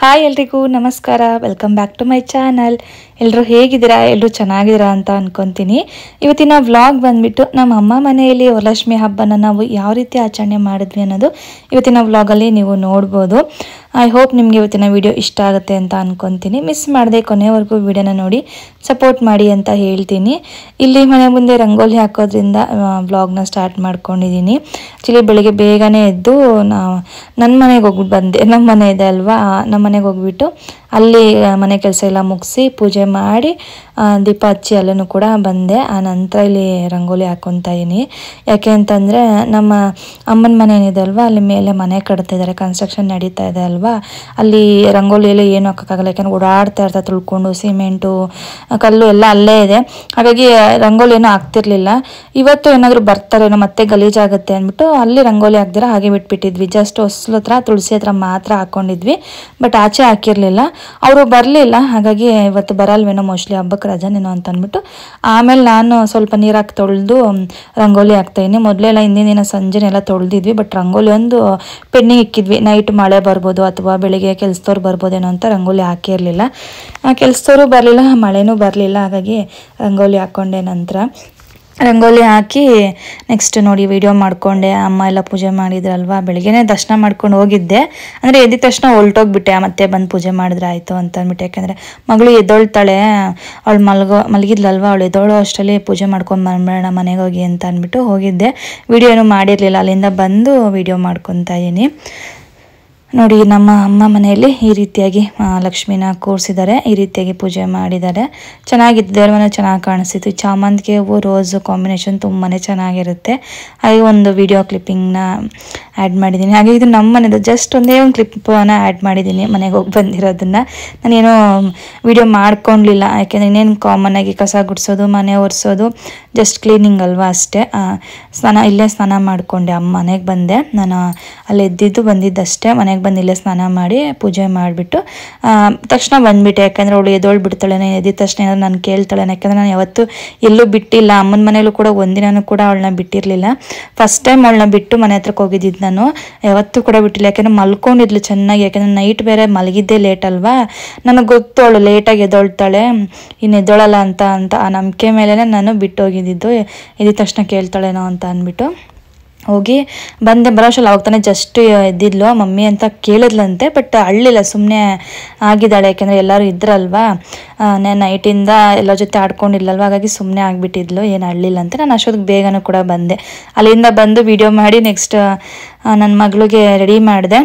hi ಎಲ್ರಿಗೂ ನಮಸ್ಕಾರ welcome back to my channel ಎಲ್ಲರೂ ಹೇಗಿದ್ದೀರಾ ಎಲ್ಲರೂ ಚೆನ್ನಾಗಿದ್ದೀರಾ ಅಂತ ಅನ್ಕೊಂತೀನಿ ಇವತ್ತಿನ ವ್ಲಾಗ್ ಬಂದ್ಬಿಟ್ಟು ನಮ್ಮ ಅಮ್ಮ ಮನೆಯಲ್ಲಿ ವರಲಕ್ಷ್ಮಿ ಹಬ್ಬನ ನಾವು ಯಾವ ರೀತಿ ಆಚರಣೆ ಮಾಡಿದ್ವಿ ಅನ್ನೋದು ಇವತ್ತಿನ ವ್ಲಾಗಲ್ಲಿ ನೀವು ನೋಡ್ಬೋದು ಐ ಹೋಪ್ ನಿಮಗೆ ಇವತ್ತಿನ ವಿಡಿಯೋ ಇಷ್ಟ ಆಗುತ್ತೆ ಅಂತ ಅಂದ್ಕೊತೀನಿ ಮಿಸ್ ಮಾಡಿದೆ ಕೊನೆವರೆಗೂ ವಿಡಿಯೋನ ನೋಡಿ ಸಪೋರ್ಟ್ ಮಾಡಿ ಅಂತ ಹೇಳ್ತೀನಿ ಇಲ್ಲಿ ಮನೆ ಮುಂದೆ ರಂಗೋಲಿ ಹಾಕೋದ್ರಿಂದ ಬ್ಲಾಗ್ನ ಸ್ಟಾರ್ಟ್ ಮಾಡ್ಕೊಂಡಿದ್ದೀನಿ ಆ್ಯಕ್ಚುಲಿ ಬೆಳಿಗ್ಗೆ ಬೇಗನೆ ಎದ್ದು ನಾ ನನ್ನ ಮನೆಗೆ ಹೋಗ್ಬಿಟ್ಟು ಬಂದೆ ನಮ್ಮ ಮನೆ ಇದೆ ಅಲ್ವಾ ನಮ್ಮ ಮನೆಗೆ ಹೋಗ್ಬಿಟ್ಟು ಅಲ್ಲಿ ಮನೆ ಕೆಲಸ ಎಲ್ಲ ಮುಗಿಸಿ ಪೂಜೆ ಮಾಡಿ ದೀಪ ಹಚ್ಚಿ ಅಲ್ಲೂ ಕೂಡ ಬಂದೆ ಆ ನಂತರ ಇಲ್ಲಿ ರಂಗೋಲಿ ಹಾಕೊತಾಯಿನಿ ಯಾಕೆ ಅಂತಂದರೆ ನಮ್ಮ ಅಮ್ಮನ ಮನೆ ಏನಿದೆ ಅಲ್ವಾ ಅಲ್ಲಿ ಮೇಲೆ ಮನೆ ಕಟ್ತಿದ್ದಾರೆ ಕನ್ಸ್ಟ್ರಕ್ಷನ್ ನಡೀತಾ ಇದೆ ಅಲ್ವಾ ಅಲ್ಲಿ ರಂಗೋಲಿಯಲ್ಲಿ ಏನು ಹಾಕೋಕ್ಕಾಗಲ್ಲ ಯಾಕಂದ್ರೆ ಓಡಾಡ್ತಾ ಇರ್ತಾ ತುಳ್ಕೊಂಡು ಸಿಮೆಂಟು ಕಲ್ಲು ಎಲ್ಲ ಅಲ್ಲೇ ಇದೆ ಹಾಗಾಗಿ ರಂಗೋಲಿ ಏನೂ ಆಗ್ತಿರ್ಲಿಲ್ಲ ಇವತ್ತು ಏನಾದರೂ ಬರ್ತಾರೇನೋ ಮತ್ತೆ ಗಲೀಜಾಗುತ್ತೆ ಅಂದ್ಬಿಟ್ಟು ಅಲ್ಲಿ ರಂಗೋಲಿ ಹಾಕ್ದಿರ ಹಾಗೆ ಬಿಟ್ಬಿಟ್ಟಿದ್ವಿ ಜಸ್ಟ್ ಹೊಸ್ಲು ಹತ್ರ ತುಳಸಿ ಹತ್ರ ಮಾತ್ರ ಹಾಕ್ಕೊಂಡಿದ್ವಿ ಬಟ್ ಆಚೆ ಹಾಕಿರಲಿಲ್ಲ ಅವರು ಬರಲಿಲ್ಲ ಹಾಗಾಗಿ ಇವತ್ತು ಬರಲ್ವೇನೋ ಮೋಸ್ಟ್ಲಿ ಹಬ್ಬಕ್ಕೆ ರಜಾನೇನೋ ಅಂತ ಅಂದ್ಬಿಟ್ಟು ಆಮೇಲೆ ನಾನು ಸ್ವಲ್ಪ ನೀರಾಕಿ ತೊಳೆದು ರಂಗೋಲಿ ಹಾಕ್ತಾಯಿದ್ದೀನಿ ಮೊದಲೆಲ್ಲ ಹಿಂದಿನ ದಿನ ಸಂಜೆನೆಲ್ಲ ತೊಳೆದಿದ್ವಿ ಬಟ್ ರಂಗೋಲಿ ಒಂದು ಪೆಣ್ಣಿಗೆ ಇಕ್ಕಿದ್ವಿ ನೈಟ್ ಮಳೆ ಬರ್ಬೋದು ಅಥವಾ ಬೆಳಿಗ್ಗೆ ಕೆಲಸದವ್ರು ಬರ್ಬೋದೇನೋ ಅಂತ ರಂಗೋಲಿ ಹಾಕಿರಲಿಲ್ಲ ಕೆಲಸದವರು ಬರಲಿಲ್ಲ ಮಳೆನೂ ಬರಲಿಲ್ಲ ಹಾಗಾಗಿ ರಂಗೋಲಿ ಹಾಕ್ಕೊಂಡೆ ನಂತರ ರಂಗೋಲಿ ಹಾಕಿ ನೆಕ್ಸ್ಟ್ ನೋಡಿ ವಿಡಿಯೋ ಮಾಡಿಕೊಂಡೆ ಅಮ್ಮ ಎಲ್ಲ ಪೂಜೆ ಮಾಡಿದ್ರಲ್ವಾ ಬೆಳಗ್ಗೆನೇ ದರ್ಶನ ಮಾಡ್ಕೊಂಡು ಹೋಗಿದ್ದೆ ಅಂದರೆ ಎದ್ದ ತಕ್ಷಣ ಹೊಲ್ಟೋಗ್ಬಿಟ್ಟೆ ಮತ್ತೆ ಬಂದು ಪೂಜೆ ಮಾಡಿದ್ರೆ ಆಯಿತು ಅಂತ ಅಂದ್ಬಿಟ್ಟು ಯಾಕೆಂದರೆ ಮಗಳು ಎದ್ದೊಳ್ತಾಳೆ ಅವಳು ಮಲಗೋ ಮಲಗಿದ್ಲಲ್ವ ಅವಳು ಎದ್ದೋಳು ಅಷ್ಟರಲ್ಲಿ ಪೂಜೆ ಮಾಡ್ಕೊಂಡು ಬಂದ್ಬಿಡೋಣ ಮನೆಗೆ ಹೋಗಿ ಅಂತ ಅಂದ್ಬಿಟ್ಟು ಹೋಗಿದ್ದೆ ವಿಡಿಯೋನು ಮಾಡಿರಲಿಲ್ಲ ಅಲ್ಲಿಂದ ಬಂದು ವಿಡಿಯೋ ಮಾಡ್ಕೊತಾ ಇದ್ದೀನಿ ನೋಡಿ ನಮ್ಮ ಅಮ್ಮ ಮನೆಯಲ್ಲಿ ಈ ರೀತಿಯಾಗಿ ಲಕ್ಷ್ಮಿನ ಕೂರಿಸಿದ್ದಾರೆ ಈ ರೀತಿಯಾಗಿ ಪೂಜೆ ಮಾಡಿದ್ದಾರೆ ಚೆನ್ನಾಗಿತ್ತು ದೇವ್ರ ಮನೆ ಚೆನ್ನಾಗಿ ಕಾಣಿಸ್ತಿತ್ತು ಚಾಮಂತಿಗೆ ಹೂವು ರೋಸು ಕಾಂಬಿನೇಷನ್ ತುಂಬಾ ಚೆನ್ನಾಗಿರುತ್ತೆ ಹಾಗೆ ಒಂದು ವಿಡಿಯೋ ಕ್ಲಿಪ್ಪಿಂಗ್ನ ಆ್ಯಡ್ ಮಾಡಿದ್ದೀನಿ ಹಾಗೆ ಇದು ನಮ್ಮ ಮನೆದು ಜಸ್ಟ್ ಒಂದೇ ಒಂದು ಕ್ಲಿಪ್ಪನ್ನು ಆ್ಯಡ್ ಮಾಡಿದ್ದೀನಿ ಮನೆಗೆ ಹೋಗಿ ಬಂದಿರೋದನ್ನು ನಾನೇನೋ ವಿಡಿಯೋ ಮಾಡ್ಕೊಳ್ಲಿಲ್ಲ ಯಾಕೆಂದರೆ ಇನ್ನೇನು ಕಾಮನ್ನಾಗಿ ಕಸ ಗುಡಿಸೋದು ಮನೆ ಒರೆಸೋದು ಜಸ್ಟ್ ಕ್ಲೀನಿಂಗ್ ಅಲ್ವಾ ಅಷ್ಟೇ ಸ್ನಾನ ಇಲ್ಲೇ ಸ್ನಾನ ಮಾಡಿಕೊಂಡೆ ಅಮ್ಮ ಮನೆಗೆ ಬಂದೆ ನಾನು ಅಲ್ಲಿ ಎದ್ದಿದ್ದು ಬಂದಿದ್ದಷ್ಟೇ ಮನೆಗೆ ಮನೆಗೆ ಬಂದು ಇಲ್ಲೇ ಸ್ನಾನ ಮಾಡಿ ಪೂಜೆ ಮಾಡಿಬಿಟ್ಟು ತಕ್ಷಣ ಬಂದ್ಬಿಟ್ಟು ಯಾಕಂದರೆ ಅವಳು ಎದೋಳು ಬಿಡ್ತಾಳೆ ಎದ್ದ ತಕ್ಷಣ ಏನಾದ್ರು ನಾನು ಕೇಳ್ತಾಳೆ ಯಾಕಂದರೆ ನಾನು ಯಾವತ್ತೂ ಎಲ್ಲೂ ಬಿಟ್ಟಿಲ್ಲ ಅಮ್ಮನ ಮನೇಲೂ ಕೂಡ ಒಂದಿನೂ ಕೂಡ ಅವಳನ್ನ ಬಿಟ್ಟಿರಲಿಲ್ಲ ಫಸ್ಟ್ ಟೈಮ್ ಅವಳನ್ನ ಬಿಟ್ಟು ಮನೆ ಹತ್ರಕ್ಕೆ ಹೋಗಿದ್ದಿದ್ದು ನಾನು ಯಾವತ್ತೂ ಕೂಡ ಬಿಟ್ಟಿಲ್ಲ ಯಾಕೆಂದ್ರೆ ಮಲ್ಕೊಂಡಿದ್ಲು ಚೆನ್ನಾಗಿ ಯಾಕಂದರೆ ನೈಟ್ ಬೇರೆ ಮಲಗಿದ್ದೇ ಲೇಟ್ ಅಲ್ವಾ ನನಗೆ ಗೊತ್ತು ಅವಳು ಲೇಟಾಗಿ ಎದೊಳ್ತಾಳೆ ಇನ್ನು ಎದ್ದೋಳಲ್ಲ ಅಂತ ಅಂತ ಆ ನಂಬಿಕೆ ಮೇಲೇ ನಾನು ಬಿಟ್ಟು ಹೋಗಿದ್ದಿದ್ದು ಎದ್ದ ತಕ್ಷಣ ಕೇಳ್ತಾಳೇನೋ ಅಂತ ಅಂದ್ಬಿಟ್ಟು ಹೋಗಿ ಬಂದೆ ಬರೋಷಲ್ಲ ಅವಾಗ ತಾನೇ ಜಸ್ಟ್ ಇದ್ದಿದ್ಲು ಮಮ್ಮಿ ಅಂತ ಕೇಳಿದ್ಲಂತೆ ಬಟ್ ಅಳ್ಳಿಲ್ಲ ಸುಮ್ಮನೆ ಆಗಿದ್ದಾಳೆ ಯಾಕೆಂದರೆ ಎಲ್ಲರೂ ಇದ್ರಲ್ವಾ ನಾನು ನೈಟಿಂದ ಎಲ್ಲರ ಜೊತೆ ಆಡ್ಕೊಂಡಿಲ್ಲಲ್ವ ಹಾಗಾಗಿ ಸುಮ್ಮನೆ ಆಗಿಬಿಟ್ಟಿದ್ಲು ಏನು ಅಳ್ಳಿಲ್ಲ ಅಂತ ನಾನು ಅಷ್ಟೊತ್ತಿಗೆ ಬೇಗನೂ ಕೂಡ ಬಂದೆ ಅಲ್ಲಿಂದ ಬಂದು ವೀಡಿಯೋ ಮಾಡಿ ನೆಕ್ಸ್ಟ್ ನನ್ನ ಮಗಳಿಗೆ ರೆಡಿ ಮಾಡಿದೆ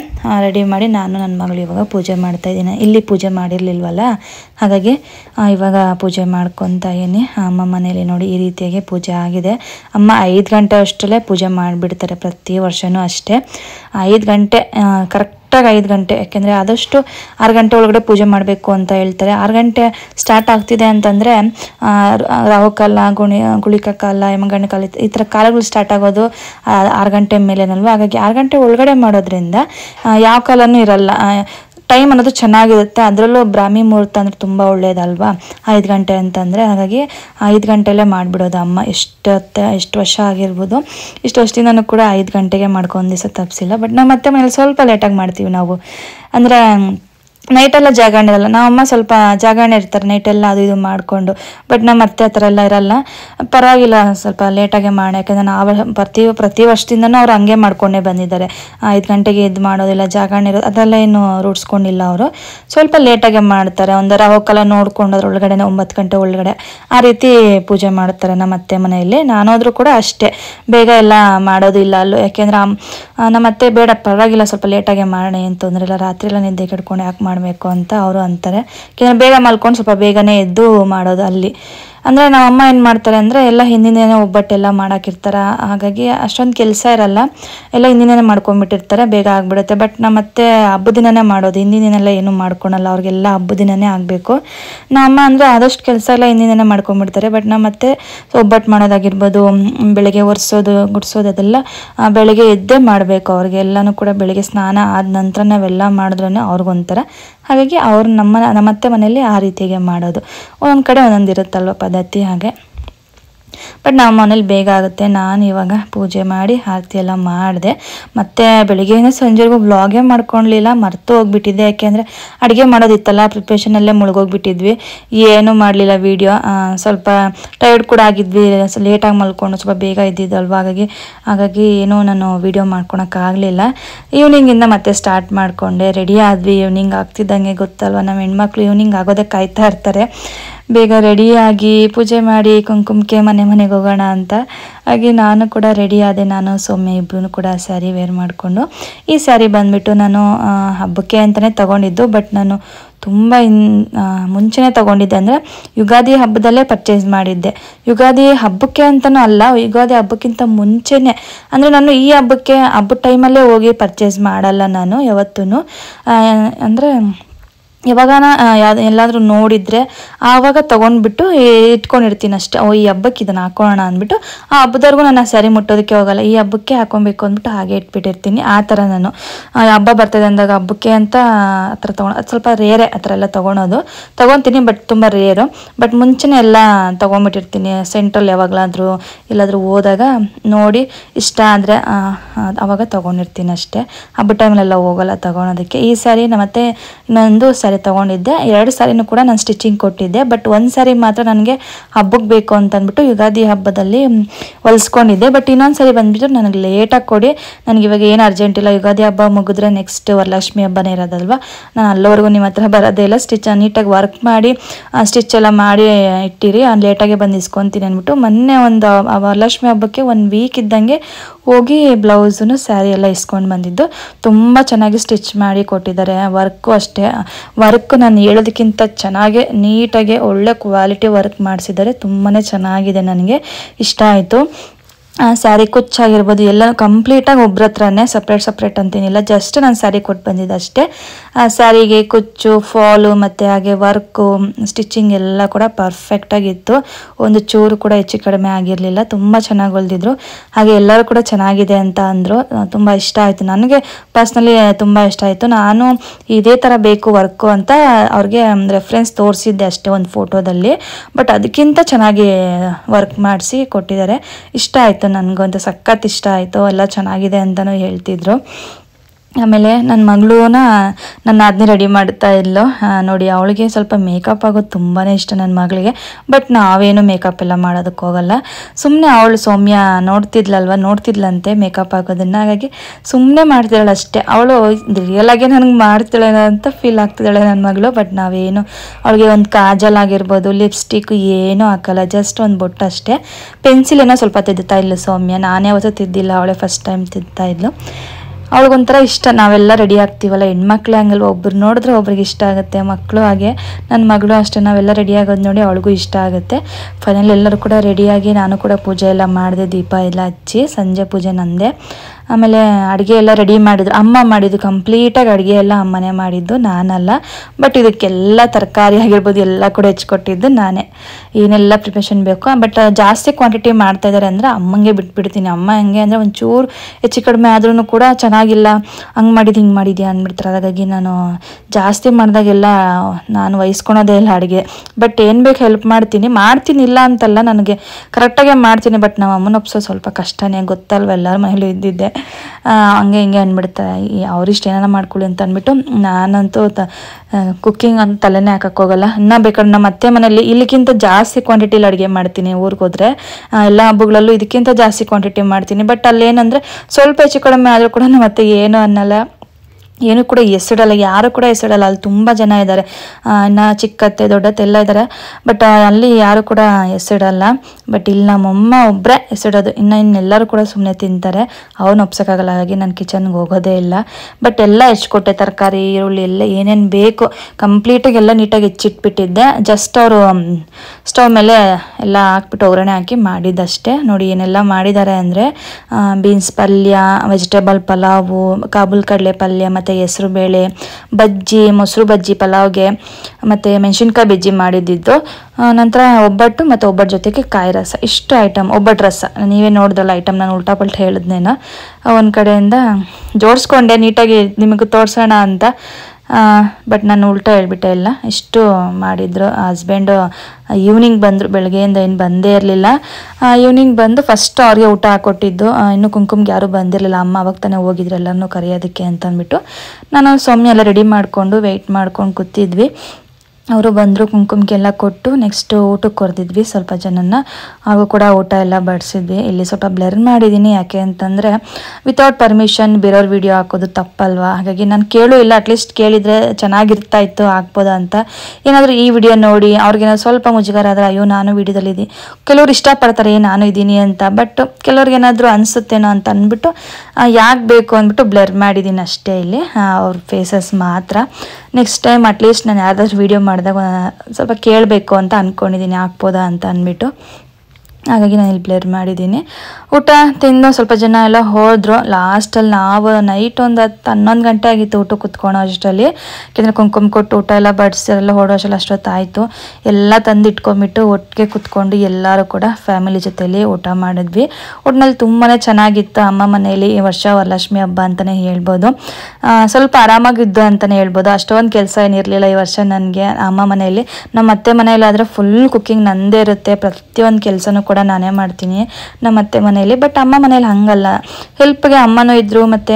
ರೆಡಿ ಮಾಡಿ ನಾನು ನನ್ನ ಮಗಳು ಇವಾಗ ಪೂಜೆ ಮಾಡ್ತಾಯಿದ್ದೀನಿ ಇಲ್ಲಿ ಪೂಜೆ ಮಾಡಿರಲಿಲ್ವಲ್ಲ ಹಾಗಾಗಿ ಇವಾಗ ಪೂಜೆ ಮಾಡ್ಕೊತಾ ಇದ್ದೀನಿ ಅಮ್ಮ ಮನೇಲಿ ನೋಡಿ ಈ ರೀತಿಯಾಗಿ ಪೂಜೆ ಆಗಿದೆ ಅಮ್ಮ ಐದು ಗಂಟೆ ಅಷ್ಟಲ್ಲೇ ಪೂಜೆ ಮಾಡಿಬಿಡ್ತಾರೆ ಪ್ರತಿ ವರ್ಷವೂ ಅಷ್ಟೇ ಐದು ಗಂಟೆ ಕರೆಕ್ಟ್ ಕರೆಕ್ಟಾಗಿ ಐದು ಗಂಟೆ ಯಾಕೆಂದರೆ ಆದಷ್ಟು ಆರು ಗಂಟೆ ಒಳಗಡೆ ಪೂಜೆ ಮಾಡಬೇಕು ಅಂತ ಹೇಳ್ತಾರೆ ಆರು ಗಂಟೆ ಸ್ಟಾರ್ಟ್ ಆಗ್ತಿದೆ ಅಂತಂದರೆ ರಾಹುಕಾಲ ಗುಣಿ ಗುಳಿಕ ಕಾಲ ಯಮಗಣ್ಣ ಕಾಲ ಈ ಥರ ಕಾಲಗಳು ಸ್ಟಾರ್ಟ್ ಆಗೋದು ಆರು ಗಂಟೆ ಮೇಲೇನಲ್ವ ಹಾಗಾಗಿ ಆರು ಗಂಟೆ ಒಳಗಡೆ ಮಾಡೋದ್ರಿಂದ ಯಾವ ಕಾಲನೂ ಇರಲ್ಲ ಟೈಮ್ ಅನ್ನೋದು ಚೆನ್ನಾಗಿರುತ್ತೆ ಅದರಲ್ಲೂ ಬ್ರಾಹ್ಮಿ ಮುಹೂರ್ತ ಅಂದರೆ ತುಂಬ ಒಳ್ಳೆಯದಲ್ವಾ ಐದು ಗಂಟೆ ಅಂತಂದರೆ ಹಾಗಾಗಿ ಐದು ಗಂಟೆಯಲ್ಲೇ ಮಾಡಿಬಿಡೋದು ಅಮ್ಮ ಎಷ್ಟೊತ್ತೆ ಎಷ್ಟು ವರ್ಷ ಆಗಿರ್ಬೋದು ಇಷ್ಟು ವರ್ಷದಿಂದನೂ ಕೂಡ ಐದು ಗಂಟೆಗೆ ಮಾಡ್ಕೊಂಡು ದಿವಸ ತಪ್ಪಿಸಿಲ್ಲ ಬಟ್ ನಾವು ಮತ್ತೆ ಮನೇಲಿ ಸ್ವಲ್ಪ ಲೇಟಾಗಿ ಮಾಡ್ತೀವಿ ನಾವು ಅಂದರೆ ನೈಟೆಲ್ಲ ಜಾಗರಣೆ ಇರಲ್ಲ ನಮ್ಮಮ್ಮ ಸ್ವಲ್ಪ ಜಾಗರಣೆ ಇರ್ತಾರೆ ನೈಟೆಲ್ಲ ಅದು ಇದು ಮಾಡಿಕೊಂಡು ಬಟ್ ನಮ್ಮ ಅತ್ತೆ ಆ ಥರ ಎಲ್ಲ ಇರಲ್ಲ ಪರವಾಗಿಲ್ಲ ಸ್ವಲ್ಪ ಲೇಟಾಗೆ ಮಾಡೋಣ ಯಾಕೆಂದ್ರೆ ನಾವು ಪ್ರತಿ ಪ್ರತಿ ವರ್ಷದಿಂದನೂ ಅವ್ರು ಹಂಗೆ ಮಾಡ್ಕೊಂಡೇ ಬಂದಿದ್ದಾರೆ ಐದು ಗಂಟೆಗೆ ಇದು ಮಾಡೋದಿಲ್ಲ ಜಾಗರಣೆ ಇರೋದು ಅದೆಲ್ಲ ಏನು ರೂಢಿಸ್ಕೊಂಡಿಲ್ಲ ಅವರು ಸ್ವಲ್ಪ ಲೇಟಾಗೆ ಮಾಡ್ತಾರೆ ಒಂದರ ರಾವಕ್ಕೆಲ್ಲ ನೋಡ್ಕೊಂಡು ಒಳಗಡೆ ಒಂಬತ್ತು ಗಂಟೆ ಒಳಗಡೆ ಆ ರೀತಿ ಪೂಜೆ ಮಾಡ್ತಾರೆ ನಮ್ಮ ಅತ್ತೆ ಮನೆಯಲ್ಲಿ ನಾನಾದರೂ ಕೂಡ ಅಷ್ಟೇ ಬೇಗ ಎಲ್ಲ ಮಾಡೋದಿಲ್ಲ ಅಲ್ಲೂ ಯಾಕೆಂದ್ರೆ ನಮ್ಮ ಅತ್ತೆ ಬೇಡ ಪರವಾಗಿಲ್ಲ ಸ್ವಲ್ಪ ಲೇಟಾಗೆ ಮಾಡೋಣ ಅಂತಂದ್ರೆ ಎಲ್ಲ ರಾತ್ರಿ ಎಲ್ಲ ನಿದ್ದೆ ಕಟ್ಕೊಂಡು ಯಾಕೆ ಮಾಡಬೇಕು ಅಂತ ಅವರು ಅಂತಾರೆ ಬೇಗ ಮಲ್ಕೊಂಡು ಸ್ವಲ್ಪ ಬೇಗನೆ ಎದ್ದು ಮಾಡೋದು ಅಲ್ಲಿ ಅಂದರೆ ಅಮ್ಮ ಏನು ಮಾಡ್ತಾರೆ ಅಂದರೆ ಎಲ್ಲ ಹಿಂದಿನೇನೆ ಒಬ್ಬಟ್ಟೆಲ್ಲ ಮಾಡೋಕ್ಕಿರ್ತಾರೆ ಹಾಗಾಗಿ ಅಷ್ಟೊಂದು ಕೆಲಸ ಇರಲ್ಲ ಎಲ್ಲ ಹಿಂದಿನೇ ಮಾಡ್ಕೊಂಬಿಟ್ಟಿರ್ತಾರೆ ಬೇಗ ಆಗಿಬಿಡುತ್ತೆ ಬಟ್ ನಮ್ಮತ್ತೆ ಹಬ್ಬದ ದಿನನೇ ಮಾಡೋದು ಹಿಂದಿನೆಲ್ಲ ಏನು ಮಾಡ್ಕೊಳಲ್ಲ ಅವ್ರಿಗೆಲ್ಲ ಹಬ್ಬದ ದಿನನೇ ಆಗಬೇಕು ಅಮ್ಮ ಅಂದರೆ ಆದಷ್ಟು ಕೆಲಸ ಎಲ್ಲ ಹಿಂದಿನೇ ಮಾಡ್ಕೊಂಬಿಡ್ತಾರೆ ಬಟ್ ನಮ್ಮತ್ತೆ ಒಬ್ಬಟ್ಟು ಮಾಡೋದಾಗಿರ್ಬೋದು ಬೆಳಗ್ಗೆ ಒರೆಸೋದು ಗುಡಿಸೋದು ಅದೆಲ್ಲ ಬೆಳಗ್ಗೆ ಎದ್ದೇ ಮಾಡಬೇಕು ಅವ್ರಿಗೆ ಎಲ್ಲನೂ ಕೂಡ ಬೆಳಗ್ಗೆ ಸ್ನಾನ ಆದ ನಂತರ ನಾವೆಲ್ಲ ಮಾಡಿದ್ರೂ ಅವ್ರಿಗೊಂಥರ ಹಾಗಾಗಿ ಅವ್ರು ನಮ್ಮ ನಮ್ಮತ್ತೆ ಮನೆಯಲ್ಲಿ ಆ ರೀತಿಯಾಗೆ ಮಾಡೋದು ಒಂದೊಂದು ಕಡೆ ಒಂದೊಂದು ಇರುತ್ತಲ್ವ ಪದ್ಧತಿ ಹಾಗೆ ಬಟ್ ನಮ್ಮ ಮನೇಲಿ ಬೇಗ ಆಗುತ್ತೆ ನಾನು ಇವಾಗ ಪೂಜೆ ಮಾಡಿ ಆರತಿ ಎಲ್ಲ ಮಾಡಿದೆ ಮತ್ತು ಬೆಳಿಗ್ಗೆಯಿಂದ ಸಂಜೆವರೆಗೂ ಬ್ಲಾಗೇ ಮಾಡ್ಕೊಳ್ಲಿಲ್ಲ ಮರೆತು ಹೋಗ್ಬಿಟ್ಟಿದ್ದೆ ಯಾಕೆಂದರೆ ಅಡುಗೆ ಮಾಡೋದಿತ್ತಲ್ಲ ಪ್ರಿಪ್ರೇಷನಲ್ಲೇ ಮುಳುಗೋಗ್ಬಿಟ್ಟಿದ್ವಿ ಏನೂ ಮಾಡಲಿಲ್ಲ ವೀಡಿಯೋ ಸ್ವಲ್ಪ ಟೈರ್ಡ್ ಕೂಡ ಆಗಿದ್ವಿ ಲೇಟಾಗಿ ಮಲ್ಕೊಂಡು ಸ್ವಲ್ಪ ಬೇಗ ಇದ್ದಿದ್ದಲ್ವ ಹಾಗಾಗಿ ಹಾಗಾಗಿ ಏನೂ ನಾನು ವೀಡಿಯೋ ಮಾಡ್ಕೊಳಕ್ಕಾಗಲಿಲ್ಲ ಈವ್ನಿಂಗಿಂದ ಮತ್ತೆ ಸ್ಟಾರ್ಟ್ ಮಾಡಿಕೊಂಡೆ ರೆಡಿ ಆದ್ವಿ ಈವ್ನಿಂಗ್ ಆಗ್ತಿದ್ದಂಗೆ ಗೊತ್ತಲ್ವ ನಮ್ಮ ಹೆಣ್ಮಕ್ಳು ಈವ್ನಿಂಗ್ ಆಗೋದೇ ಕಾಯ್ತಾ ಇರ್ತಾರೆ ಬೇಗ ರೆಡಿಯಾಗಿ ಪೂಜೆ ಮಾಡಿ ಕುಂಕುಮಕ್ಕೆ ಮನೆ ಮನೆಗೆ ಹೋಗೋಣ ಅಂತ ಹಾಗೆ ನಾನು ಕೂಡ ರೆಡಿ ಆದೆ ನಾನು ಸೊಮ್ಮೆ ಇಬ್ಬರೂ ಕೂಡ ಸ್ಯಾರಿ ವೇರ್ ಮಾಡಿಕೊಂಡು ಈ ಸ್ಯಾರಿ ಬಂದುಬಿಟ್ಟು ನಾನು ಹಬ್ಬಕ್ಕೆ ಅಂತಲೇ ತಗೊಂಡಿದ್ದು ಬಟ್ ನಾನು ತುಂಬ ಇನ್ ಮುಂಚೆನೇ ತೊಗೊಂಡಿದ್ದೆ ಅಂದರೆ ಯುಗಾದಿ ಹಬ್ಬದಲ್ಲೇ ಪರ್ಚೇಸ್ ಮಾಡಿದ್ದೆ ಯುಗಾದಿ ಹಬ್ಬಕ್ಕೆ ಅಂತಲೂ ಅಲ್ಲ ಯುಗಾದಿ ಹಬ್ಬಕ್ಕಿಂತ ಮುಂಚೆನೇ ಅಂದರೆ ನಾನು ಈ ಹಬ್ಬಕ್ಕೆ ಹಬ್ಬದ ಟೈಮಲ್ಲೇ ಹೋಗಿ ಪರ್ಚೇಸ್ ಮಾಡಲ್ಲ ನಾನು ಯಾವತ್ತೂ ಅಂದರೆ ಯಾವಾಗಾನ ಯಾವ್ದು ಎಲ್ಲಾದರೂ ನೋಡಿದರೆ ಆವಾಗ ತೊಗೊಂಡ್ಬಿಟ್ಟು ಇಟ್ಕೊಂಡಿರ್ತೀನಿ ಅಷ್ಟೇ ಓ ಈ ಹಬ್ಬಕ್ಕೆ ಇದನ್ನು ಹಾಕೋಣ ಅಂದ್ಬಿಟ್ಟು ಆ ಹಬ್ಬದವರೆಗೂ ನಾನು ಆ ಸ್ಯಾರಿ ಮುಟ್ಟೋದಕ್ಕೆ ಹೋಗಲ್ಲ ಈ ಹಬ್ಬಕ್ಕೆ ಹಾಕೊಬೇಕು ಅಂದ್ಬಿಟ್ಟು ಹಾಗೆ ಇಟ್ಬಿಟ್ಟಿರ್ತೀನಿ ಆ ಥರ ನಾನು ಹಬ್ಬ ಬರ್ತದೆ ಅಂದಾಗ ಹಬ್ಬಕ್ಕೆ ಅಂತ ಆ ಥರ ತೊಗೊಂಡು ಅದು ಸ್ವಲ್ಪ ರೇರೆ ಆ ಥರ ಎಲ್ಲ ತೊಗೊಳೋದು ತೊಗೊತೀನಿ ಬಟ್ ತುಂಬ ರೇರು ಬಟ್ ಮುಂಚೆನೇ ಎಲ್ಲ ತೊಗೊಂಬಿಟ್ಟಿರ್ತೀನಿ ಸೆಂಟ್ರಲ್ಲಿ ಯಾವಾಗಲಾದರೂ ಎಲ್ಲಾದರೂ ಹೋದಾಗ ನೋಡಿ ಇಷ್ಟ ಆದರೆ ಅವಾಗ ತೊಗೊಂಡಿರ್ತೀನಿ ಅಷ್ಟೇ ಹಬ್ಬ ಟೈಮಲ್ಲೆಲ್ಲ ಹೋಗಲ್ಲ ತೊಗೊಳೋದಕ್ಕೆ ಈ ಸ್ಯಾರಿ ಮತ್ತೆ ಇನ್ನೊಂದು ಸ್ಯಾರಿ ಸ್ಯಾರಿ ತೊಗೊಂಡಿದ್ದೆ ಎರಡು ಸಾರಿನೂ ಕೂಡ ನಾನು ಸ್ಟಿಚಿಂಗ್ ಕೊಟ್ಟಿದ್ದೆ ಬಟ್ ಒಂದು ಸಾರಿ ಮಾತ್ರ ನನಗೆ ಹಬ್ಬಕ್ಕೆ ಬೇಕು ಅಂತಂದ್ಬಿಟ್ಟು ಯುಗಾದಿ ಹಬ್ಬದಲ್ಲಿ ಹೊಲಿಸ್ಕೊಂಡಿದ್ದೆ ಬಟ್ ಇನ್ನೊಂದು ಸಾರಿ ಬಂದುಬಿಟ್ಟು ನನಗೆ ಲೇಟಾಗಿ ಕೊಡಿ ನನಗೆ ಇವಾಗ ಏನು ಅರ್ಜೆಂಟ್ ಇಲ್ಲ ಯುಗಾದಿ ಹಬ್ಬ ಮುಗಿದ್ರೆ ನೆಕ್ಸ್ಟ್ ವರಲಕ್ಷ್ಮಿ ಹಬ್ಬನೇ ಇರೋದಲ್ವ ನಾನು ಅಲ್ಲೋವರೆಗೂ ನಿಮ್ಮ ಹತ್ರ ಬರೋದೇ ಇಲ್ಲ ಸ್ಟಿಚ್ ನೀಟಾಗಿ ವರ್ಕ್ ಮಾಡಿ ಸ್ಟಿಚ್ ಎಲ್ಲ ಮಾಡಿ ಇಟ್ಟಿರಿ ಲೇಟಾಗೆ ಬಂದು ಇಸ್ಕೊತೀನಿ ಅಂದ್ಬಿಟ್ಟು ಮೊನ್ನೆ ಒಂದು ವರಲಕ್ಷ್ಮಿ ಹಬ್ಬಕ್ಕೆ ಒಂದು ವೀಕ್ ಇದ್ದಂಗೆ ಹೋಗಿ ಬ್ಲೌಸನ್ನು ಸ್ಯಾರಿ ಎಲ್ಲ ಇಸ್ಕೊಂಡು ಬಂದಿದ್ದು ತುಂಬ ಚೆನ್ನಾಗಿ ಸ್ಟಿಚ್ ಮಾಡಿ ಕೊಟ್ಟಿದ್ದಾರೆ ವರ್ಕು ಅಷ್ಟೇ ವರ್ಕ್ ನಾನು ಹೇಳೋದಕ್ಕಿಂತ ಚೆನ್ನಾಗೆ ನೀಟಾಗಿ ಒಳ್ಳೆ ಕ್ವಾಲಿಟಿ ವರ್ಕ್ ಮಾಡಿಸಿದ್ದಾರೆ ತುಂಬಾ ಚೆನ್ನಾಗಿದೆ ನನಗೆ ಇಷ್ಟ ಆಯಿತು ಸ್ಯಾರಿ ಕುಚ್ಚಾಗಿರ್ಬೋದು ಎಲ್ಲ ಕಂಪ್ಲೀಟಾಗಿ ಒಬ್ರ ಹತ್ರನೇ ಸಪ್ರೇಟ್ ಸಪ್ರೇಟ್ ಅಂತೇನಿಲ್ಲ ಜಸ್ಟ್ ನಾನು ಸ್ಯಾರಿ ಕೊಟ್ಟು ಬಂದಿದ್ದು ಅಷ್ಟೇ ಆ ಸ್ಯಾರಿಗೆ ಕುಚ್ಚು ಫಾಲು ಮತ್ತು ಹಾಗೆ ವರ್ಕು ಸ್ಟಿಚಿಂಗ್ ಎಲ್ಲ ಕೂಡ ಪರ್ಫೆಕ್ಟಾಗಿತ್ತು ಒಂದು ಚೂರು ಕೂಡ ಹೆಚ್ಚು ಕಡಿಮೆ ಆಗಿರಲಿಲ್ಲ ತುಂಬ ಚೆನ್ನಾಗಿ ಹೊಲ್ದಿದ್ರು ಹಾಗೆ ಎಲ್ಲರೂ ಕೂಡ ಚೆನ್ನಾಗಿದೆ ಅಂತ ಅಂದರು ತುಂಬ ಇಷ್ಟ ಆಯಿತು ನನಗೆ ಪರ್ಸ್ನಲಿ ತುಂಬ ಇಷ್ಟ ಆಯಿತು ನಾನು ಇದೇ ಥರ ಬೇಕು ವರ್ಕು ಅಂತ ಅವ್ರಿಗೆ ರೆಫ್ರೆನ್ಸ್ ತೋರಿಸಿದ್ದೆ ಅಷ್ಟೇ ಒಂದು ಫೋಟೋದಲ್ಲಿ ಬಟ್ ಅದಕ್ಕಿಂತ ಚೆನ್ನಾಗಿ ವರ್ಕ್ ಮಾಡಿಸಿ ಕೊಟ್ಟಿದ್ದಾರೆ ಇಷ್ಟ ಆಯಿತು ಆಯಿತು ನನಗಂತೂ ಸಖತ್ ಇಷ್ಟ ಆಯಿತು ಎಲ್ಲ ಚೆನ್ನಾಗಿದೆ ಅಂತಲೂ ಹೇಳ್ತಿದ್ರು ಆಮೇಲೆ ನನ್ನ ಮಗಳೂನ ನನ್ನ ಅದನ್ನೇ ರೆಡಿ ಮಾಡ್ತಾ ಇಲ್ಲೋ ನೋಡಿ ಅವಳಿಗೆ ಸ್ವಲ್ಪ ಮೇಕಪ್ ಆಗೋದು ತುಂಬಾ ಇಷ್ಟ ನನ್ನ ಮಗಳಿಗೆ ಬಟ್ ನಾವೇನು ಮೇಕಪ್ ಎಲ್ಲ ಮಾಡೋದಕ್ಕೆ ಹೋಗಲ್ಲ ಸುಮ್ಮನೆ ಅವಳು ಸೌಮ್ಯ ನೋಡ್ತಿದ್ಲಲ್ವ ನೋಡ್ತಿದ್ಲಂತೆ ಮೇಕಪ್ ಆಗೋದನ್ನು ಹಾಗಾಗಿ ಸುಮ್ಮನೆ ಮಾಡ್ತಿದ್ದಾಳೆ ಅಷ್ಟೇ ಅವಳು ಆಗಿ ನನಗೆ ಮಾಡ್ತಾಳೆ ಅಂತ ಫೀಲ್ ಆಗ್ತಿದ್ದಾಳೆ ನನ್ನ ಮಗಳು ಬಟ್ ನಾವೇನು ಅವಳಿಗೆ ಒಂದು ಕಾಜಲ್ ಆಗಿರ್ಬೋದು ಲಿಪ್ಸ್ಟಿಕ್ ಏನೂ ಹಾಕಲ್ಲ ಜಸ್ಟ್ ಒಂದು ಬೊಟ್ಟು ಅಷ್ಟೇ ಪೆನ್ಸಿಲ್ ಏನೋ ಸ್ವಲ್ಪ ತಿದ್ದುತ್ತಾ ಇಲ್ಲ ಸೌಮ್ಯ ನಾನೇ ಹೊಸ ತಿದ್ದಿಲ್ಲ ಅವಳೇ ಫಸ್ಟ್ ಟೈಮ್ ತಿದ್ತಾ ಅವಳಿಗೊಂಥರ ಇಷ್ಟ ನಾವೆಲ್ಲ ರೆಡಿ ಆಗ್ತೀವಲ್ಲ ಹೆಣ್ಮಕ್ಳು ಹಂಗಲ್ವ ಒಬ್ರು ನೋಡಿದ್ರೆ ಒಬ್ರಿಗೆ ಇಷ್ಟ ಆಗುತ್ತೆ ಮಕ್ಕಳು ಹಾಗೆ ನನ್ನ ಮಗಳು ಅಷ್ಟೇ ನಾವೆಲ್ಲ ರೆಡಿ ಆಗೋದು ನೋಡಿ ಅವಳಿಗೂ ಇಷ್ಟ ಆಗುತ್ತೆ ಫೈನಲ್ ಎಲ್ಲರೂ ಕೂಡ ರೆಡಿಯಾಗಿ ನಾನು ಕೂಡ ಪೂಜೆ ಎಲ್ಲ ಮಾಡಿದೆ ದೀಪ ಎಲ್ಲ ಹಚ್ಚಿ ಸಂಜೆ ಪೂಜೆ ನಂದೆ ಆಮೇಲೆ ಅಡುಗೆ ಎಲ್ಲ ರೆಡಿ ಮಾಡಿದ್ರು ಅಮ್ಮ ಮಾಡಿದ್ದು ಕಂಪ್ಲೀಟಾಗಿ ಅಡುಗೆ ಎಲ್ಲ ಅಮ್ಮನೇ ಮಾಡಿದ್ದು ನಾನಲ್ಲ ಬಟ್ ಇದಕ್ಕೆಲ್ಲ ತರಕಾರಿ ಆಗಿರ್ಬೋದು ಎಲ್ಲ ಕೂಡ ಹೆಚ್ಚಿಕೊಟ್ಟಿದ್ದು ನಾನೇ ಏನೆಲ್ಲ ಪ್ರಿಪ್ರೇಷನ್ ಬೇಕು ಬಟ್ ಜಾಸ್ತಿ ಕ್ವಾಂಟಿಟಿ ಮಾಡ್ತಾ ಇದ್ದಾರೆ ಅಂದರೆ ಅಮ್ಮಂಗೆ ಬಿಟ್ಬಿಡ್ತೀನಿ ಅಮ್ಮ ಹೆಂಗೆ ಅಂದರೆ ಒಂಚೂರು ಹೆಚ್ಚು ಕಡಿಮೆ ಆದ್ರೂ ಕೂಡ ಚೆನ್ನಾಗಿಲ್ಲ ಹಂಗೆ ಮಾಡಿದ್ದು ಹಿಂಗೆ ಮಾಡಿದ್ಯಾ ಅಂದ್ಬಿಡ್ತಾರೆ ಹಾಗಾಗಿ ನಾನು ಜಾಸ್ತಿ ಮಾಡಿದಾಗೆಲ್ಲ ನಾನು ವಹಿಸ್ಕೊಳೋದೇ ಇಲ್ಲ ಅಡುಗೆ ಬಟ್ ಏನು ಬೇಕು ಹೆಲ್ಪ್ ಮಾಡ್ತೀನಿ ಮಾಡ್ತೀನಿ ಇಲ್ಲ ಅಂತಲ್ಲ ನನಗೆ ಕರೆಕ್ಟಾಗೆ ಮಾಡ್ತೀನಿ ಬಟ್ ನಮ್ಮ ಅಮ್ಮನ ಒಪ್ಸೋದು ಸ್ವಲ್ಪ ಕಷ್ಟನೇ ಗೊತ್ತಲ್ವ ಎಲ್ಲರ ಮಹಿಳೆ ಇದ್ದಿದ್ದೆ ಹಂಗೆ ಹಿಂಗೆ ಅಂದ್ಬಿಡ್ತಾ ಅವ್ರಿಷ್ಟು ಏನಾರ ಮಾಡ್ಕೊಳ್ಳಿ ಅಂತ ಅಂದ್ಬಿಟ್ಟು ನಾನಂತೂ ತ ಕುಕ್ಕಿಂಗ್ ಅಂತ ತಲೆನೇ ಹೋಗಲ್ಲ ಇನ್ನೂ ಬೇಕಾದ್ರೆ ನಮ್ಮ ಅತ್ತೆ ಮನೆಯಲ್ಲಿ ಇಲ್ಲಿಗಿಂತ ಜಾಸ್ತಿ ಕ್ವಾಂಟಿಟಿಲಿ ಅಡುಗೆ ಮಾಡ್ತೀನಿ ಊರಿಗೆ ಹೋದರೆ ಎಲ್ಲ ಹಬ್ಬಗಳಲ್ಲೂ ಇದಕ್ಕಿಂತ ಜಾಸ್ತಿ ಕ್ವಾಂಟಿಟಿ ಮಾಡ್ತೀನಿ ಬಟ್ ಅಲ್ಲೇನಂದರೆ ಸ್ವಲ್ಪ ಹೆಚ್ಚು ಕಡಿಮೆ ಆದರೂ ಕೂಡ ನಮ್ಮ ಅತ್ತೆ ಏನು ಅನ್ನಲ್ಲ ಏನು ಕೂಡ ಎಸಿಡಲ್ಲ ಯಾರು ಕೂಡ ಎಸಿಡಲ್ಲ ಅಲ್ಲಿ ತುಂಬ ಜನ ಇದ್ದಾರೆ ಇನ್ನು ಚಿಕ್ಕತ್ತೆ ದೊಡ್ಡತ್ತೆ ಎಲ್ಲ ಇದ್ದಾರೆ ಬಟ್ ಅಲ್ಲಿ ಯಾರು ಕೂಡ ಎಸಿಡಲ್ಲ ಬಟ್ ಇಲ್ಲಿ ನಮ್ಮಮ್ಮ ಒಬ್ಬರೇ ಎಸಿಡೋದು ಇನ್ನು ಇನ್ನೆಲ್ಲರೂ ಕೂಡ ಸುಮ್ಮನೆ ತಿಂತಾರೆ ಅವನು ಒಪ್ಸೋಕ್ಕಾಗಲ್ಲ ಹಾಗೆ ನಾನು ಕಿಚನ್ಗೆ ಹೋಗೋದೇ ಇಲ್ಲ ಬಟ್ ಎಲ್ಲ ಹೆಚ್ಚಿಕೊಟ್ಟೆ ತರಕಾರಿ ಈರುಳ್ಳಿ ಎಲ್ಲ ಏನೇನು ಬೇಕು ಕಂಪ್ಲೀಟಾಗಿ ಎಲ್ಲ ನೀಟಾಗಿ ಹೆಚ್ಚಿಟ್ಬಿಟ್ಟಿದ್ದೆ ಜಸ್ಟ್ ಅವರು ಸ್ಟವ್ ಮೇಲೆ ಎಲ್ಲ ಹಾಕ್ಬಿಟ್ಟು ಒಗ್ಗರಣೆ ಹಾಕಿ ಮಾಡಿದ್ದಷ್ಟೇ ನೋಡಿ ಏನೆಲ್ಲ ಮಾಡಿದ್ದಾರೆ ಅಂದರೆ ಬೀನ್ಸ್ ಪಲ್ಯ ವೆಜಿಟೇಬಲ್ ಪಲಾವು ಕಾಬೂಲ್ ಕಡಲೆ ಪಲ್ಯ ಮತ್ತು ಮತ್ತು ಹೆಸರು ಬೇಳೆ ಬಜ್ಜಿ ಮೊಸರು ಬಜ್ಜಿ ಪಲಾವ್ಗೆ ಮತ್ತು ಮೆಣಸಿನ್ಕಾಯಿ ಬಜ್ಜಿ ಮಾಡಿದ್ದಿದ್ದು ನಂತರ ಒಬ್ಬಟ್ಟು ಮತ್ತು ಒಬ್ಬಟ್ಟು ಜೊತೆಗೆ ಕಾಯಿ ರಸ ಇಷ್ಟು ಐಟಮ್ ಒಬ್ಬಟ್ಟು ರಸ ನೀವೇ ನೋಡಿದ್ರಲ್ಲ ಐಟಮ್ ನಾನು ಉಲ್ಟಾ ಪಲ್ಟ ಹೇಳಿದ್ನೇನ ಒಂದು ಕಡೆಯಿಂದ ಜೋಡಿಸ್ಕೊಂಡೆ ನೀಟಾಗಿ ನಿಮಗೆ ತೋರಿಸೋಣ ಅಂತ ಬಟ್ ನಾನು ಉಲ್ಟ ಹೇಳ್ಬಿಟ್ಟೆ ಇಲ್ಲ ಇಷ್ಟು ಮಾಡಿದ್ರು ಹಸ್ಬೆಂಡು ಈವ್ನಿಂಗ್ ಬಂದರು ಬೆಳಗ್ಗೆಯಿಂದ ಏನು ಬಂದೇ ಇರಲಿಲ್ಲ ಈವ್ನಿಂಗ್ ಬಂದು ಫಸ್ಟ್ ಅವ್ರಿಗೆ ಊಟ ಹಾಕ್ಕೊಟ್ಟಿದ್ದು ಇನ್ನು ಕುಂಕುಮ್ಗೆ ಯಾರೂ ಬಂದಿರಲಿಲ್ಲ ಅಮ್ಮ ಅವಾಗ ತಾನೇ ಹೋಗಿದ್ರು ಎಲ್ಲರನ್ನೂ ಕರೆಯೋದಕ್ಕೆ ಅಂತಂದ್ಬಿಟ್ಟು ನಾನು ಸೊಮ್ಮೆ ಎಲ್ಲ ರೆಡಿ ಮಾಡಿಕೊಂಡು ವೆಯ್ಟ್ ಮಾಡ್ಕೊಂಡು ಕೂತಿದ್ವಿ ಅವರು ಬಂದರು ಕುಂಕುಮಕ್ಕೆಲ್ಲ ಕೊಟ್ಟು ನೆಕ್ಸ್ಟ್ ಊಟಕ್ಕೆ ಕೊರೆದಿದ್ವಿ ಸ್ವಲ್ಪ ಜನನ ಹಾಗೂ ಕೂಡ ಊಟ ಎಲ್ಲ ಬಡಿಸಿದ್ವಿ ಇಲ್ಲಿ ಸ್ವಲ್ಪ ಬ್ಲರ್ ಮಾಡಿದ್ದೀನಿ ಯಾಕೆ ಅಂತಂದರೆ ವಿತೌಟ್ ಪರ್ಮಿಷನ್ ಬಿರೋರ್ ವಿಡಿಯೋ ಹಾಕೋದು ತಪ್ಪಲ್ವಾ ಹಾಗಾಗಿ ನಾನು ಕೇಳು ಇಲ್ಲ ಅಟ್ಲೀಸ್ಟ್ ಕೇಳಿದರೆ ಚೆನ್ನಾಗಿರ್ತಾ ಇತ್ತು ಹಾಕ್ಬೋದಾ ಅಂತ ಏನಾದರೂ ಈ ವಿಡಿಯೋ ನೋಡಿ ಅವ್ರಿಗೇನೋ ಸ್ವಲ್ಪ ಮುಜುಗರ ಆದರೆ ಅಯ್ಯೋ ನಾನು ವಿಡಿಯೋದಲ್ಲಿದ್ದೀನಿ ಕೆಲವ್ರು ಇಷ್ಟಪಡ್ತಾರೆ ನಾನು ಇದ್ದೀನಿ ಅಂತ ಬಟ್ ಕೆಲವ್ರಿಗೇನಾದರೂ ಅನಿಸುತ್ತೇನೋ ಅಂತ ಅಂದ್ಬಿಟ್ಟು ಯಾಕೆ ಬೇಕು ಅಂದ್ಬಿಟ್ಟು ಬ್ಲರ್ ಮಾಡಿದ್ದೀನಿ ಅಷ್ಟೇ ಇಲ್ಲಿ ಅವ್ರ ಫೇಸಸ್ ಮಾತ್ರ ನೆಕ್ಸ್ಟ್ ಟೈಮ್ ಅಟ್ಲೀಸ್ಟ್ ನಾನು ಯಾರ್ದಾದ್ರು ವೀಡಿಯೋ ಮಾಡಿದಾಗ ಸ್ವಲ್ಪ ಕೇಳಬೇಕು ಅಂತ ಅಂದ್ಕೊಂಡಿದ್ದೀನಿ ಆಗ್ಬೋದಾ ಅಂತ ಅಂದ್ಬಿಟ್ಟು ಹಾಗಾಗಿ ನಾನು ಇಲ್ಲಿ ಪ್ಲೇರ್ ಮಾಡಿದ್ದೀನಿ ಊಟ ತಿಂದು ಸ್ವಲ್ಪ ಜನ ಎಲ್ಲ ಹೋದ್ರು ಲಾಸ್ಟಲ್ಲಿ ನಾವು ನೈಟ್ ಒಂದು ಹತ್ತು ಹನ್ನೊಂದು ಗಂಟೆ ಆಗಿತ್ತು ಊಟ ಕುತ್ಕೊಳ್ಳೋ ಅಷ್ಟರಲ್ಲಿ ಯಾಕೆಂದರೆ ಕುಂಕುಮ ಕೊಟ್ಟು ಊಟ ಎಲ್ಲ ಬಡಿಸಿರೆಲ್ಲ ಅಷ್ಟೊತ್ತು ಅಷ್ಟೊತ್ತಾಯಿತು ಎಲ್ಲ ತಂದು ಇಟ್ಕೊಂಬಿಟ್ಟು ಒಟ್ಟಿಗೆ ಕುತ್ಕೊಂಡು ಎಲ್ಲರೂ ಕೂಡ ಫ್ಯಾಮಿಲಿ ಜೊತೆಯಲ್ಲಿ ಊಟ ಮಾಡಿದ್ವಿ ಒಟ್ಟಿನಲ್ಲಿ ತುಂಬಾ ಚೆನ್ನಾಗಿತ್ತು ಅಮ್ಮ ಮನೆಯಲ್ಲಿ ಈ ವರ್ಷ ವರಲಕ್ಷ್ಮಿ ಹಬ್ಬ ಅಂತಲೇ ಹೇಳ್ಬೋದು ಸ್ವಲ್ಪ ಆರಾಮಾಗಿದ್ದು ಅಂತಲೇ ಹೇಳ್ಬೋದು ಅಷ್ಟೊಂದು ಕೆಲಸ ಏನಿರಲಿಲ್ಲ ಈ ವರ್ಷ ನನಗೆ ಅಮ್ಮ ಮನೆಯಲ್ಲಿ ನಮ್ಮ ಅತ್ತೆ ಮನೆಯಲ್ಲಾದರೆ ಫುಲ್ ಕುಕ್ಕಿಂಗ್ ನಂದೇ ಇರುತ್ತೆ ಪ್ರತಿಯೊಂದು ಕೆಲಸನೂ ಕೂಡ ಕೂಡ ನಾನೇ ಮಾಡ್ತೀನಿ ನಮ್ಮ ಅತ್ತೆ ಮನೆಯಲ್ಲಿ ಬಟ್ ಅಮ್ಮ ಮನೇಲಿ ಹಂಗಲ್ಲ ಹೆಲ್ಪ್ಗೆ ಅಮ್ಮನೂ ಇದ್ರು ಮತ್ತೆ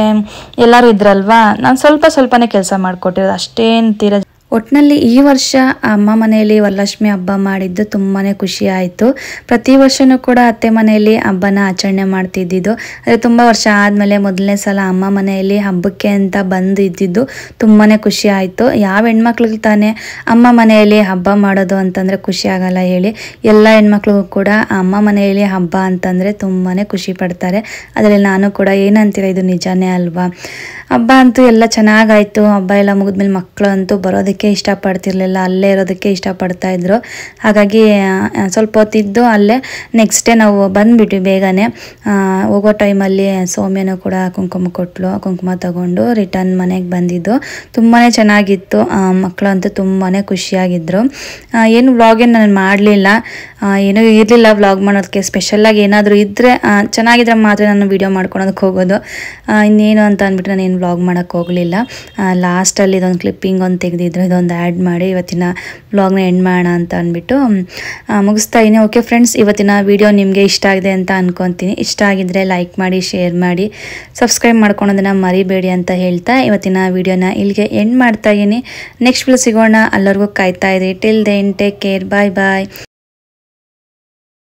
ಎಲ್ಲರೂ ಇದ್ರಲ್ವಾ ನಾನು ಸ್ವಲ್ಪ ಸ್ವಲ್ಪನೇ ಕೆಲಸ ಮಾಡ್ಕೊಟ್ಟಿರೋದು ಅಷ್ಟೇನು ತೀರ ಒಟ್ಟಿನಲ್ಲಿ ಈ ವರ್ಷ ಅಮ್ಮ ಮನೆಯಲ್ಲಿ ವರಲಕ್ಷ್ಮಿ ಹಬ್ಬ ಮಾಡಿದ್ದು ತುಂಬಾ ಖುಷಿ ಆಯಿತು ಪ್ರತಿ ವರ್ಷವೂ ಕೂಡ ಅತ್ತೆ ಮನೆಯಲ್ಲಿ ಹಬ್ಬನ ಆಚರಣೆ ಮಾಡ್ತಿದ್ದಿದ್ದು ಅದೇ ತುಂಬ ವರ್ಷ ಆದಮೇಲೆ ಮೊದಲನೇ ಸಲ ಅಮ್ಮ ಮನೆಯಲ್ಲಿ ಹಬ್ಬಕ್ಕೆ ಅಂತ ಬಂದು ಇದ್ದಿದ್ದು ತುಂಬಾ ಖುಷಿ ಆಯಿತು ಯಾವ ಹೆಣ್ಮಕ್ಳಿಗೆ ತಾನೇ ಅಮ್ಮ ಮನೆಯಲ್ಲಿ ಹಬ್ಬ ಮಾಡೋದು ಅಂತಂದರೆ ಖುಷಿ ಆಗಲ್ಲ ಹೇಳಿ ಎಲ್ಲ ಹೆಣ್ಮಕ್ಳಿಗೂ ಕೂಡ ಅಮ್ಮ ಮನೆಯಲ್ಲಿ ಹಬ್ಬ ಅಂತಂದರೆ ತುಂಬಾ ಖುಷಿ ಪಡ್ತಾರೆ ಅದರಲ್ಲಿ ನಾನು ಕೂಡ ಏನಂತೀರ ಇದು ನಿಜಾನೇ ಅಲ್ವಾ ಹಬ್ಬ ಅಂತೂ ಎಲ್ಲ ಚೆನ್ನಾಗಾಯಿತು ಹಬ್ಬ ಎಲ್ಲ ಮುಗಿದ್ಮೇಲೆ ಮಕ್ಕಳು ಅಂತೂ ಬರೋದಕ್ಕೆ ಇರೋದಕ್ಕೆ ಇಷ್ಟಪಡ್ತಿರ್ಲಿಲ್ಲ ಅಲ್ಲೇ ಇರೋದಕ್ಕೆ ಇಷ್ಟಪಡ್ತಾ ಇದ್ರು ಹಾಗಾಗಿ ಸ್ವಲ್ಪ ಹೊತ್ತಿದ್ದು ಅಲ್ಲೇ ನೆಕ್ಸ್ಟ್ ಡೇ ನಾವು ಬಂದ್ಬಿಟ್ವಿ ಬೇಗನೆ ಹೋಗೋ ಟೈಮಲ್ಲಿ ಸೌಮ್ಯನು ಕೂಡ ಕುಂಕುಮ ಕೊಟ್ಟಲು ಕುಂಕುಮ ತಗೊಂಡು ರಿಟರ್ನ್ ಮನೆಗೆ ಬಂದಿದ್ದು ತುಂಬಾ ಚೆನ್ನಾಗಿತ್ತು ಮಕ್ಕಳಂತೂ ತುಂಬಾ ಖುಷಿಯಾಗಿದ್ದರು ಏನು ವ್ಲಾಗೇನು ನಾನು ಮಾಡಲಿಲ್ಲ ಏನೂ ಇರಲಿಲ್ಲ ವ್ಲಾಗ್ ಮಾಡೋದಕ್ಕೆ ಸ್ಪೆಷಲ್ಲಾಗಿ ಏನಾದರೂ ಇದ್ದರೆ ಚೆನ್ನಾಗಿದ್ರೆ ಮಾತ್ರ ನಾನು ವೀಡಿಯೋ ಮಾಡ್ಕೊಳೋದಕ್ಕೆ ಹೋಗೋದು ಇನ್ನೇನು ಅಂತ ಅಂದ್ಬಿಟ್ಟು ನಾನು ಏನು ವ್ಲಾಗ್ ಮಾಡೋಕ್ಕೆ ಹೋಗಲಿಲ್ಲ ಲಾಸ್ಟಲ್ಲಿ ಇದೊಂದು ಕ್ಲಿಪ್ಪಿಂಗ್ ಒಂದು ತೆಗೆದಿದ್ರು ಇದೊಂದು ಆ್ಯಡ್ ಮಾಡಿ ಇವತ್ತಿನ ವ್ಲಾಗ್ನ ಎಂಡ್ ಮಾಡೋಣ ಅಂತ ಅಂದ್ಬಿಟ್ಟು ಮುಗಿಸ್ತಾ ಇದ್ದೀನಿ ಓಕೆ ಫ್ರೆಂಡ್ಸ್ ಇವತ್ತಿನ ವೀಡಿಯೋ ನಿಮಗೆ ಇಷ್ಟ ಆಗಿದೆ ಅಂತ ಅಂದ್ಕೊತೀನಿ ಇಷ್ಟ ಆಗಿದ್ರೆ ಲೈಕ್ ಮಾಡಿ ಶೇರ್ ಮಾಡಿ ಸಬ್ಸ್ಕ್ರೈಬ್ ಮಾಡ್ಕೊಳೋದನ್ನು ಮರಿಬೇಡಿ ಅಂತ ಹೇಳ್ತಾ ಇವತ್ತಿನ ವೀಡಿಯೋನ ಇಲ್ಲಿಗೆ ಎಂಡ್ ಮಾಡ್ತಾ ಇದ್ದೀನಿ ನೆಕ್ಸ್ಟ್ ವಿಲ್ ಸಿಗೋಣ ಅಲ್ಲರಿಗೂ ಕಾಯ್ತಾ ಇರಿ till then take care bye ಬಾಯ್